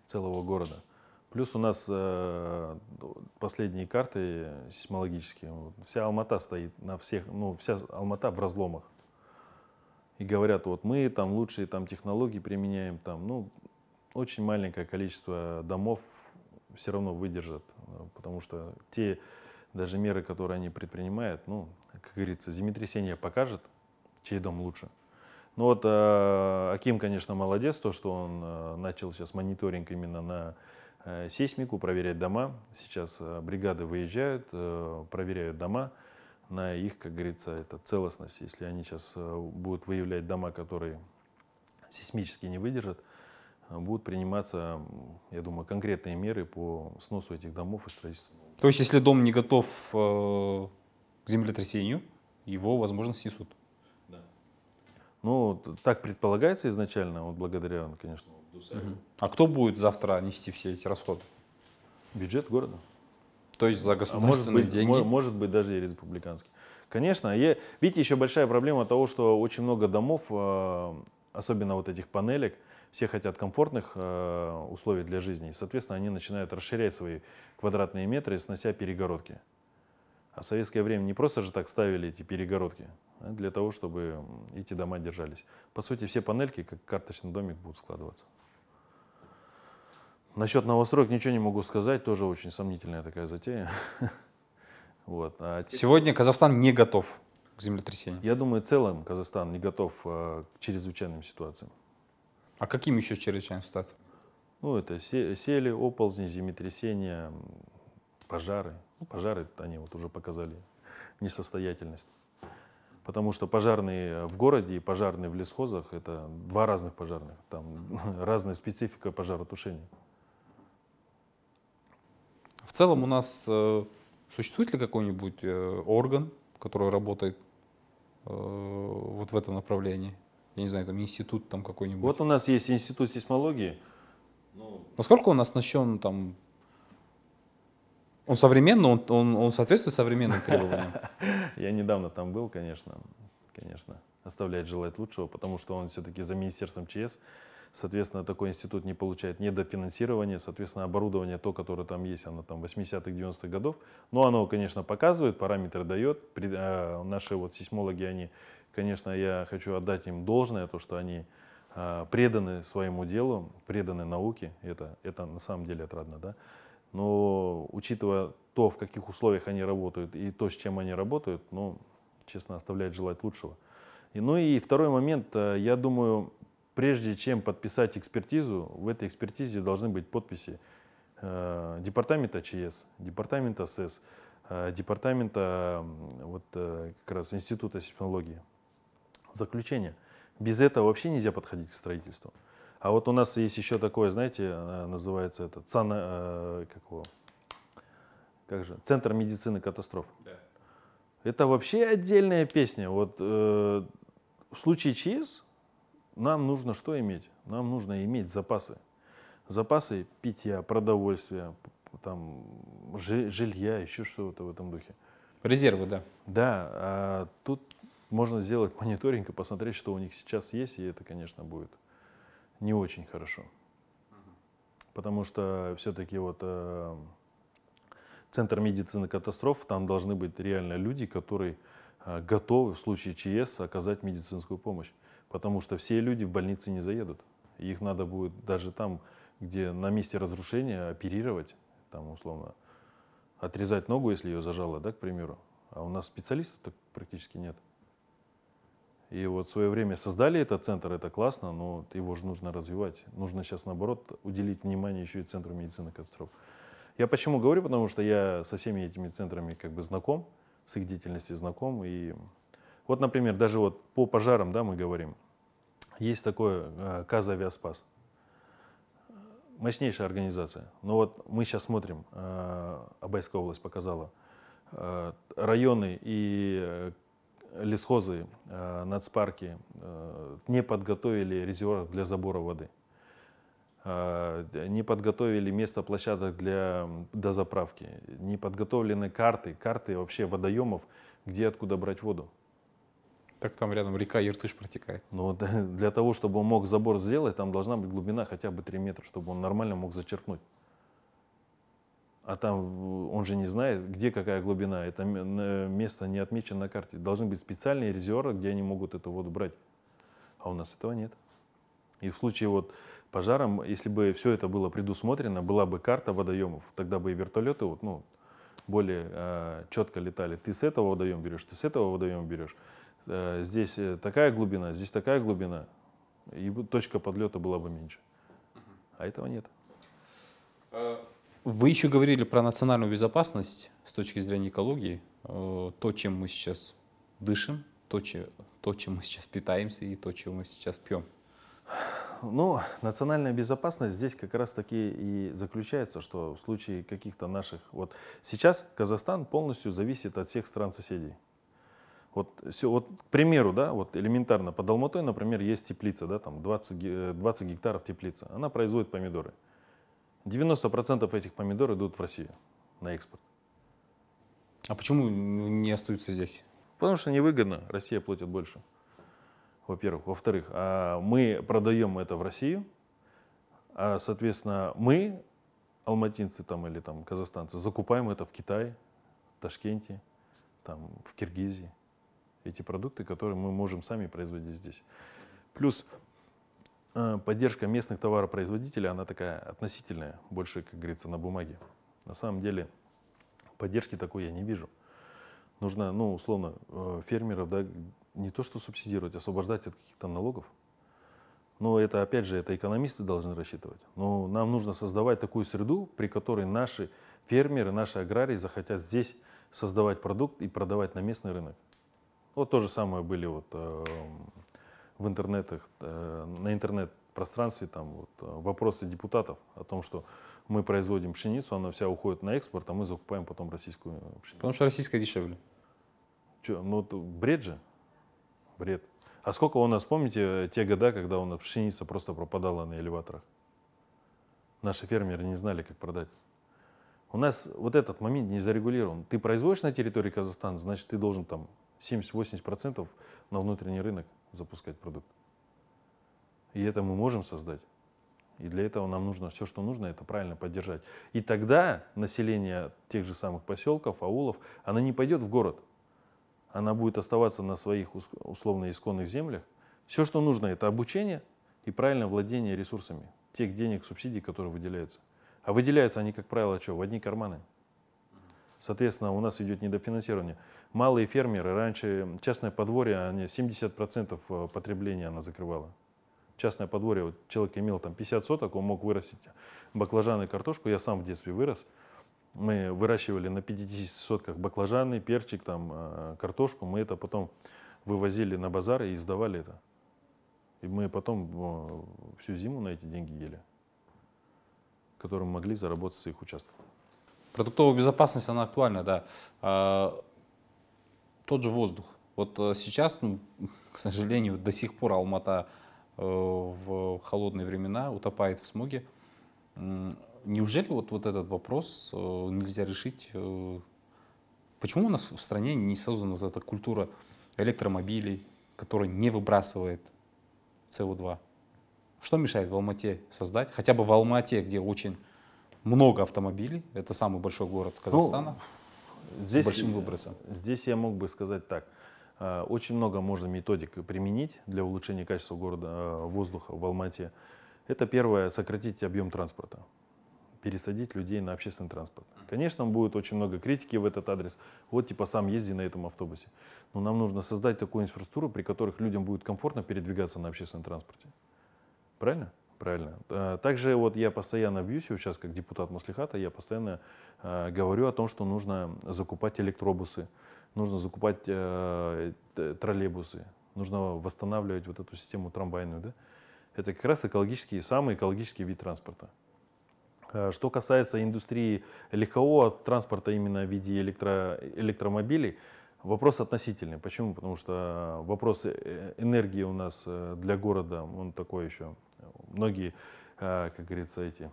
целого города. Плюс у нас э, последние карты сейсмологические. Вся Алмата стоит на всех, ну, вся Алмата в разломах. И говорят, вот мы там лучшие там технологии применяем, там, ну, очень маленькое количество домов все равно выдержат, э, потому что те даже меры, которые они предпринимают, ну, как говорится, землетрясение покажет, чей дом лучше. Ну вот э, Аким, конечно, молодец, то, что он э, начал сейчас мониторинг именно на Э, сейсмику, проверять дома. Сейчас э, бригады выезжают, э, проверяют дома на их, как говорится, это целостность. Если они сейчас будут выявлять дома, которые сейсмически не выдержат, будут приниматься, я думаю, конкретные меры по сносу этих домов и строительству. То есть, если дом не готов к землетрясению, его, возможно, снесут? Да. Ну, так предполагается изначально, вот благодаря, конечно, а кто будет завтра нести все эти расходы? Бюджет города. То есть за а государственные может деньги? Может, может быть, даже и республиканский. Конечно. Я, видите, еще большая проблема того, что очень много домов, э, особенно вот этих панелек, все хотят комфортных э, условий для жизни. И, соответственно, они начинают расширять свои квадратные метры, снося перегородки. А в советское время не просто же так ставили эти перегородки, а для того, чтобы эти дома держались. По сути, все панельки, как карточный домик, будут складываться. Насчет новостроек ничего не могу сказать, тоже очень сомнительная такая затея. Вот. А Сегодня Казахстан не готов к землетрясению. Я думаю, в целом Казахстан не готов а, к чрезвычайным ситуациям. А каким еще чрезвычайным ситуациям? Ну, это сели, оползни, землетрясения, пожары. Ну, пожары они вот уже показали несостоятельность. Потому что пожарные в городе и пожарные в лесхозах — это два разных пожарных. Там разная специфика пожаротушения целом у нас э, существует ли какой-нибудь э, орган, который работает э, вот в этом направлении? Я не знаю, там институт там какой-нибудь. Вот у нас есть институт сейсмологии. Но... Ну, насколько он оснащен там? Он современный, он, он, он соответствует современным требованиям? Я недавно там был, конечно, конечно. Оставляет желать лучшего, потому что он все-таки за Министерством ЧС Соответственно, такой институт не получает недофинансирование, соответственно, оборудование, то, которое там есть, оно там 80-х, 90-х годов. Но оно, конечно, показывает, параметры дает. Э, наши вот сейсмологи, они, конечно, я хочу отдать им должное, то, что они э, преданы своему делу, преданы науке, это, это на самом деле отрадно, да. Но учитывая то, в каких условиях они работают и то, с чем они работают, ну, честно, оставляет желать лучшего. И, ну и второй момент, э, я думаю, прежде чем подписать экспертизу, в этой экспертизе должны быть подписи э, департамента ЧС, департамента СС, э, департамента вот, э, как раз Института сейсмологии. Заключение. Без этого вообще нельзя подходить к строительству. А вот у нас есть еще такое, знаете, э, называется это ЦАН, э, как, его, как же, Центр медицины катастроф. Да. Это вообще отдельная песня. Вот э, в случае ЧС нам нужно что иметь? Нам нужно иметь запасы. Запасы питья, продовольствия, там, жилья, еще что-то в этом духе. Резервы, да. Да, а тут можно сделать мониторинг и посмотреть, что у них сейчас есть, и это, конечно, будет не очень хорошо. Потому что все-таки вот э, Центр медицины катастроф, там должны быть реально люди, которые э, готовы в случае ЧС оказать медицинскую помощь потому что все люди в больнице не заедут. Их надо будет даже там, где на месте разрушения оперировать, там условно отрезать ногу, если ее зажало, да, к примеру. А у нас специалистов так практически нет. И вот в свое время создали этот центр, это классно, но его же нужно развивать. Нужно сейчас, наоборот, уделить внимание еще и Центру медицины катастроф. Я почему говорю, потому что я со всеми этими центрами как бы знаком, с их деятельностью знаком, и вот, например, даже вот по пожарам, да, мы говорим, есть такое э, КАЗ «Авиаспас». Мощнейшая организация. Но вот мы сейчас смотрим, э, Абайская область показала, э, районы и э, лесхозы, э, нацпарки э, не подготовили резервуар для забора воды, не подготовили место площадок для дозаправки, не подготовлены карты, карты вообще водоемов, где откуда брать воду. Так там рядом река Иртыш протекает. Ну, для того, чтобы он мог забор сделать, там должна быть глубина хотя бы 3 метра, чтобы он нормально мог зачерпнуть. А там э, он же не знает, где какая глубина. Это э, место не отмечено на карте. Должны быть специальные резервы, где они могут эту воду брать. А у нас этого нет. И в случае вот пожаром, если бы все это было предусмотрено, была бы карта водоемов, тогда бы и вертолеты вот, ну, более э, четко летали. Ты с этого водоема берешь, ты с этого водоема берешь. Э, здесь э, такая глубина, здесь такая глубина, и точка подлета была бы меньше. А этого нет. Э, Вы еще говорили про национальную безопасность с точки зрения экологии. То, чем мы сейчас дышим, то, чем то чем мы сейчас питаемся и то, чем мы сейчас пьем. Ну, национальная безопасность здесь как раз таки и заключается, что в случае каких-то наших... Вот сейчас Казахстан полностью зависит от всех стран соседей. Вот, вот, к примеру, да, вот элементарно, под Алматой, например, есть теплица, да, там 20, 20 э, гектаров теплица, она производит помидоры. 90% этих помидор идут в Россию на экспорт. А почему не остаются здесь? Потому что невыгодно, Россия платит больше, во-первых. Во-вторых, а, мы продаем это в Россию, а, соответственно, мы, алматинцы там или там казахстанцы, закупаем это в Китае, в Ташкенте, там, в Киргизии эти продукты, которые мы можем сами производить здесь. Плюс э, поддержка местных товаропроизводителей, она такая относительная, больше, как говорится, на бумаге. На самом деле поддержки такой я не вижу. Нужно, ну, условно, э, фермеров, да, не то что субсидировать, освобождать от каких-то налогов. Но это, опять же, это экономисты должны рассчитывать. Но нам нужно создавать такую среду, при которой наши фермеры, наши аграрии захотят здесь создавать продукт и продавать на местный рынок. Вот то же самое были вот э, в интернетах, э, на интернет-пространстве там вот э, вопросы депутатов о том, что мы производим пшеницу, она вся уходит на экспорт, а мы закупаем потом российскую пшеницу. Потому что российская дешевле. Че, ну вот бред же, бред. А сколько у нас, помните, те года, когда у нас пшеница просто пропадала на элеваторах? Наши фермеры не знали, как продать. У нас вот этот момент не зарегулирован. Ты производишь на территории Казахстана, значит, ты должен там 70-80% на внутренний рынок запускать продукт. И это мы можем создать. И для этого нам нужно все, что нужно, это правильно поддержать. И тогда население тех же самых поселков, аулов, она не пойдет в город. Она будет оставаться на своих условно исконных землях. Все, что нужно, это обучение и правильное владение ресурсами. Тех денег, субсидий, которые выделяются. А выделяются они, как правило, что? В одни карманы. Соответственно, у нас идет недофинансирование малые фермеры, раньше частное подворье, они 70% э, потребления она закрывала. Частное подворье, вот человек имел там 50 соток, он мог вырастить баклажаны и картошку. Я сам в детстве вырос. Мы выращивали на 50 сотках баклажаны, перчик, там, э, картошку. Мы это потом вывозили на базар и сдавали это. И мы потом э, всю зиму на эти деньги ели, которые могли заработать с их участков. Продуктовая безопасность, она актуальна, да. А, тот же воздух. Вот э, сейчас, ну, к сожалению, до сих пор Алмата э, в холодные времена утопает в смоге. Неужели вот, вот этот вопрос э, нельзя решить? Почему у нас в стране не создана вот эта культура электромобилей, которая не выбрасывает СО2? Что мешает в Алмате создать? Хотя бы в Алмате, где очень много автомобилей, это самый большой город ну, Казахстана. Ну, здесь, с большим выбросом? Здесь я мог бы сказать так. Э, очень много можно методик применить для улучшения качества города, э, воздуха в Алмате. Это первое, сократить объем транспорта, пересадить людей на общественный транспорт. Конечно, будет очень много критики в этот адрес. Вот типа сам езди на этом автобусе. Но нам нужно создать такую инфраструктуру, при которой людям будет комфортно передвигаться на общественном транспорте. Правильно? Правильно. Э, также вот я постоянно бьюсь, сейчас как депутат Маслихата, я постоянно э, говорю о том, что нужно закупать электробусы, нужно закупать э, троллейбусы, нужно восстанавливать вот эту систему трамвайную. Да? Это как раз экологический, самый экологический вид транспорта. Э, что касается индустрии легкового транспорта именно в виде электро, электромобилей, вопрос относительный. Почему? Потому что э, вопрос энергии у нас для города, он такой еще Многие, э, как говорится, эти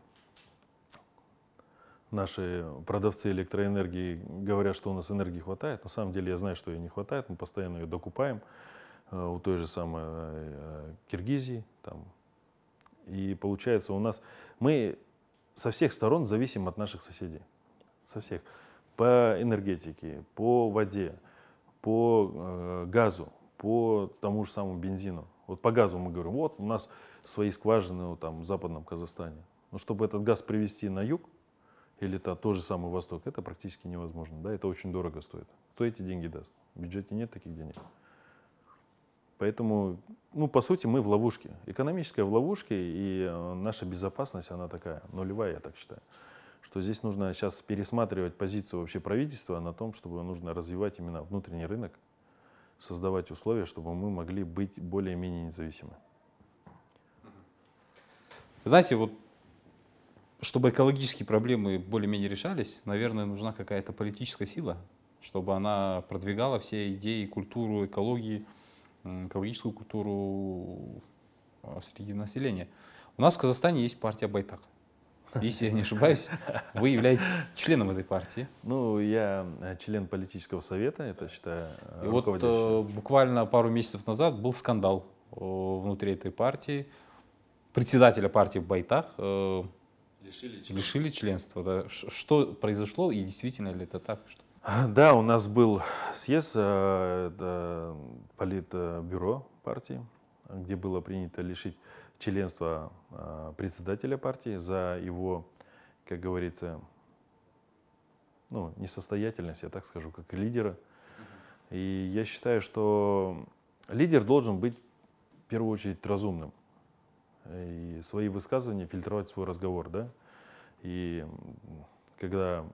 наши продавцы электроэнергии говорят, что у нас энергии хватает. На самом деле я знаю, что ее не хватает, мы постоянно ее докупаем э, у той же самой э, Киргизии. Там. И получается у нас, мы со всех сторон зависим от наших соседей. Со всех. По энергетике, по воде, по газу, по тому же самому бензину. Вот по газу мы говорим, вот у нас свои скважины там, в западном Казахстане. Но чтобы этот газ привести на юг или -то, тот же самый восток, это практически невозможно. Да? Это очень дорого стоит. Кто эти деньги даст? В бюджете нет таких денег. Поэтому, ну, по сути, мы в ловушке. Экономическая в ловушке, и э, наша безопасность, она такая, нулевая, я так считаю. Что здесь нужно сейчас пересматривать позицию вообще правительства на том, чтобы нужно развивать именно внутренний рынок, создавать условия, чтобы мы могли быть более-менее независимы знаете, вот чтобы экологические проблемы более-менее решались, наверное, нужна какая-то политическая сила, чтобы она продвигала все идеи, культуру, экологии, экологическую культуру а, среди населения. У нас в Казахстане есть партия «Байтак». Если я не ошибаюсь, вы являетесь членом этой партии. Ну, я э, член политического совета, это считаю. И вот э, буквально пару месяцев назад был скандал э, внутри этой партии председателя партии в Байтах э, лишили, членства. лишили членства. Да. Что произошло и действительно ли это так? Что... Да, у нас был съезд э, политбюро партии, где было принято лишить членства э, председателя партии за его, как говорится, ну, несостоятельность, я так скажу, как лидера. И я считаю, что лидер должен быть в первую очередь разумным и свои высказывания, фильтровать свой разговор, да. И когда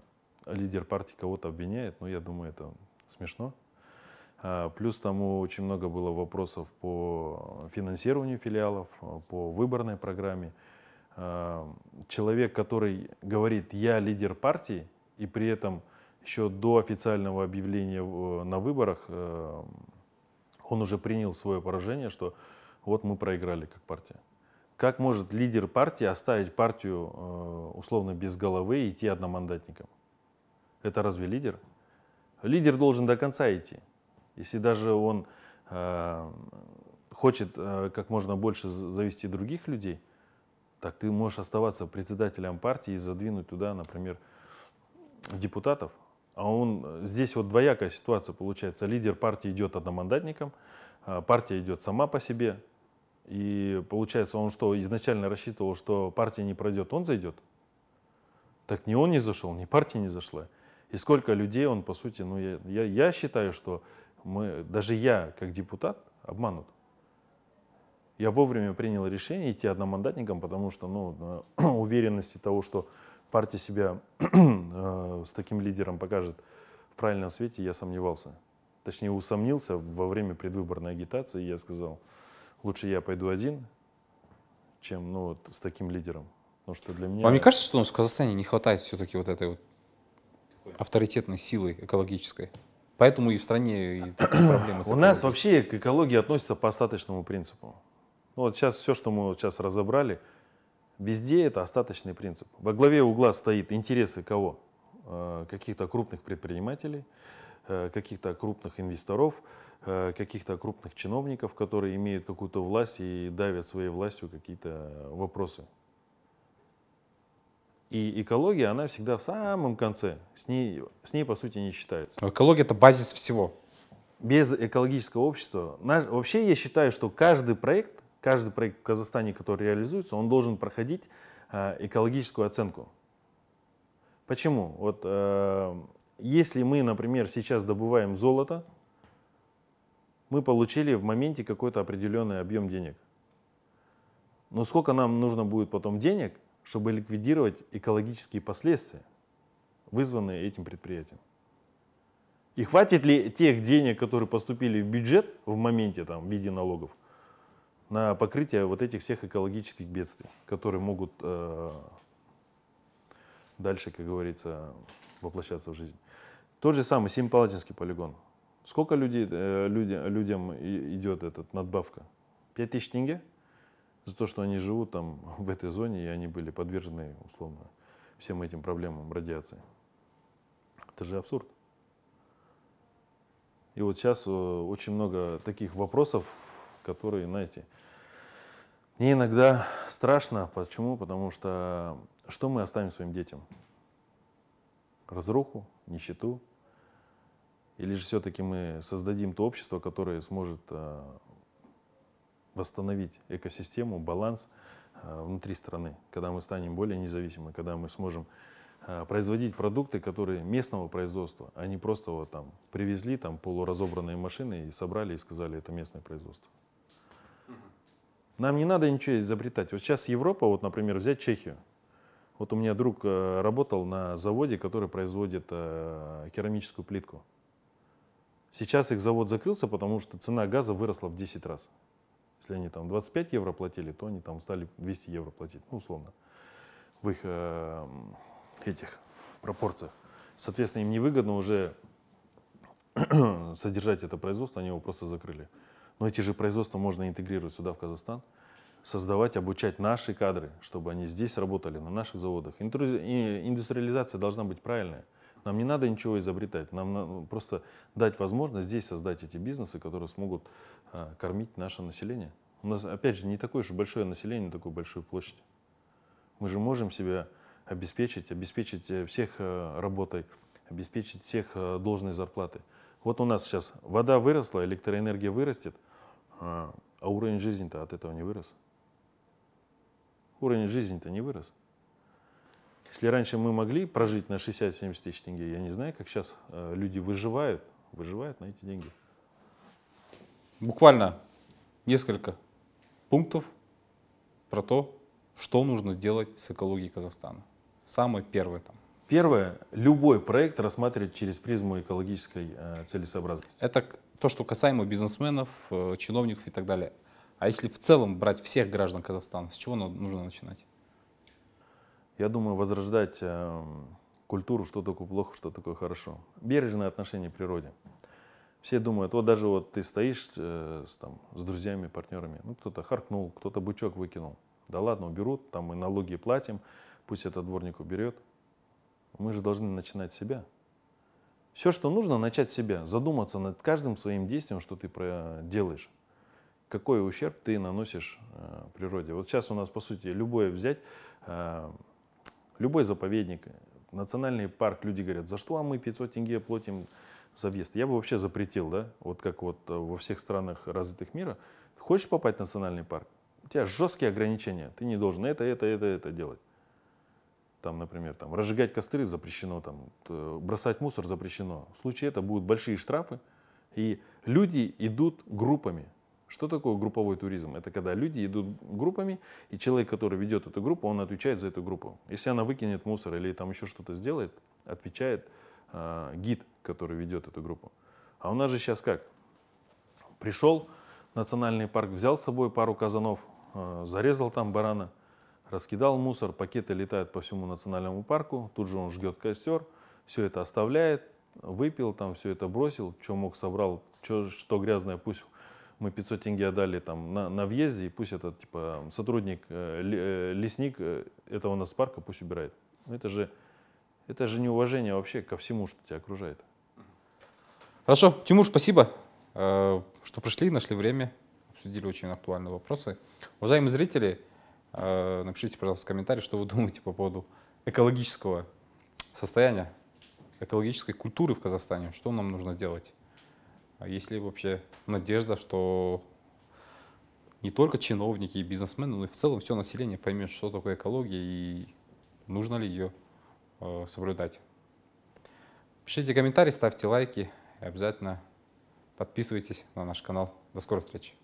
лидер партии кого-то обвиняет, ну, я думаю, это смешно. А, плюс тому очень много было вопросов по финансированию филиалов, по выборной программе. А, человек, который говорит «я лидер партии», и при этом еще до официального объявления на выборах э, он уже принял свое поражение, что вот мы проиграли как партия. Как может лидер партии оставить партию э, условно без головы и идти одномандатником? Это разве лидер? Лидер должен до конца идти. Если даже он э, хочет э, как можно больше завести других людей, так ты можешь оставаться председателем партии и задвинуть туда, например, депутатов. А он здесь вот двоякая ситуация получается. Лидер партии идет одномандатником, партия идет сама по себе, и получается, он что, изначально рассчитывал, что партия не пройдет, он зайдет? Так ни он не зашел, ни партия не зашла. И сколько людей он, по сути, ну я, я, я считаю, что мы, даже я, как депутат, обманут. Я вовремя принял решение идти одномандатником, потому что ну, уверенности того, что партия себя э, с таким лидером покажет в правильном свете, я сомневался. Точнее, усомнился во время предвыборной агитации, я сказал, лучше я пойду один, чем ну, вот с таким лидером. Потому что для меня... Вам не кажется, что у нас в Казахстане не хватает все-таки вот этой вот авторитетной силы экологической? Поэтому и в стране и такие проблемы. У нас вообще к экологии относится по остаточному принципу. Ну, вот сейчас все, что мы вот сейчас разобрали, везде это остаточный принцип. Во главе угла стоит интересы кого? Э, каких-то крупных предпринимателей, э, каких-то крупных инвесторов, Э, каких-то крупных чиновников, которые имеют какую-то власть и давят своей властью какие-то вопросы. И экология, она всегда в самом конце. С ней, с ней по сути, не считается. экология — это базис всего. Без экологического общества... вообще, я считаю, что каждый проект, каждый проект в Казахстане, который реализуется, он должен проходить э, экологическую оценку. Почему? Вот э, если мы, например, сейчас добываем золото, мы получили в моменте какой-то определенный объем денег. Но сколько нам нужно будет потом денег, чтобы ликвидировать экологические последствия, вызванные этим предприятием? И хватит ли тех денег, которые поступили в бюджет в моменте там, в виде налогов, на покрытие вот этих всех экологических бедствий, которые могут э, дальше, как говорится, воплощаться в жизнь? Тот же самый Семипалатинский полигон – Сколько людей, э, люди, людям идет этот надбавка? 5 тысяч тенге? За то, что они живут там в этой зоне, и они были подвержены, условно, всем этим проблемам радиации. Это же абсурд. И вот сейчас э, очень много таких вопросов, которые, знаете, мне иногда страшно. Почему? Потому что э, что мы оставим своим детям? Разруху, нищету, или же все-таки мы создадим то общество, которое сможет э, восстановить экосистему, баланс э, внутри страны, когда мы станем более независимы, когда мы сможем э, производить продукты, которые местного производства, а не просто вот там привезли там полуразобранные машины и собрали и сказали, это местное производство. Нам не надо ничего изобретать. Вот сейчас Европа, вот, например, взять Чехию. Вот у меня друг работал на заводе, который производит керамическую плитку. Сейчас их завод закрылся, потому что цена газа выросла в 10 раз. Если они там 25 евро платили, то они там стали 200 евро платить, ну, условно, в их э, этих пропорциях. Соответственно, им невыгодно уже содержать это производство, они его просто закрыли. Но эти же производства можно интегрировать сюда, в Казахстан, создавать, обучать наши кадры, чтобы они здесь работали, на наших заводах. Индустриализация должна быть правильная – нам не надо ничего изобретать, нам надо ну, просто дать возможность здесь создать эти бизнесы, которые смогут а, кормить наше население. У нас, опять же, не такое же большое население, не такую большую площадь. Мы же можем себя обеспечить, обеспечить э, всех э, работой, обеспечить всех э, должной зарплаты. Вот у нас сейчас вода выросла, электроэнергия вырастет, а, а уровень жизни-то от этого не вырос. Уровень жизни-то не вырос. Если раньше мы могли прожить на 60-70 тысяч тенге, я не знаю, как сейчас э, люди выживают, выживают на эти деньги. Буквально несколько пунктов про то, что нужно делать с экологией Казахстана. Самое первое там. Первое, любой проект рассматривать через призму экологической э, целесообразности. Это то, что касаемо бизнесменов, э, чиновников и так далее. А если в целом брать всех граждан Казахстана, с чего нужно начинать? я думаю, возрождать э, культуру, что такое плохо, что такое хорошо. Бережное отношение к природе. Все думают, вот даже вот ты стоишь э, с, там, с друзьями, партнерами, ну кто-то харкнул, кто-то бычок выкинул. Да ладно, уберут, там мы налоги платим, пусть этот дворник уберет. Мы же должны начинать с себя. Все, что нужно, начать с себя, задуматься над каждым своим действием, что ты делаешь. Какой ущерб ты наносишь э, природе. Вот сейчас у нас, по сути, любое взять э, Любой заповедник, э, национальный парк, люди говорят, за что а мы 500 тенге платим за въезд? Я бы вообще запретил, да, вот как вот э, во всех странах развитых мира. Хочешь попасть в национальный парк? У тебя жесткие ограничения, ты не должен это, это, это, это делать там, например, там, разжигать костры запрещено, там, бросать мусор запрещено. В случае это будут большие штрафы, и люди идут группами. Что такое групповой туризм? Это когда люди идут группами, и человек, который ведет эту группу, он отвечает за эту группу. Если она выкинет мусор или там еще что-то сделает, отвечает э, гид, который ведет эту группу. А у нас же сейчас как? Пришел в национальный парк, взял с собой пару казанов, э, зарезал там барана, раскидал мусор, пакеты летают по всему национальному парку, тут же он жгет костер, все это оставляет, выпил там, все это бросил, что мог собрал, что, что грязное пусть мы 500 тенге отдали там на, на въезде, и пусть этот типа сотрудник, э, э, лесник э, этого нас парка пусть убирает. Но ну, это же, это же неуважение вообще ко всему, что тебя окружает. Хорошо, Тимур, спасибо, что пришли, нашли время, обсудили очень актуальные вопросы. Уважаемые зрители, напишите, пожалуйста, в комментарии, что вы думаете по поводу экологического состояния, экологической культуры в Казахстане, что нам нужно делать. А есть ли вообще надежда, что не только чиновники и бизнесмены, но и в целом все население поймет, что такое экология и нужно ли ее э, соблюдать. Пишите комментарии, ставьте лайки и обязательно подписывайтесь на наш канал. До скорых встреч!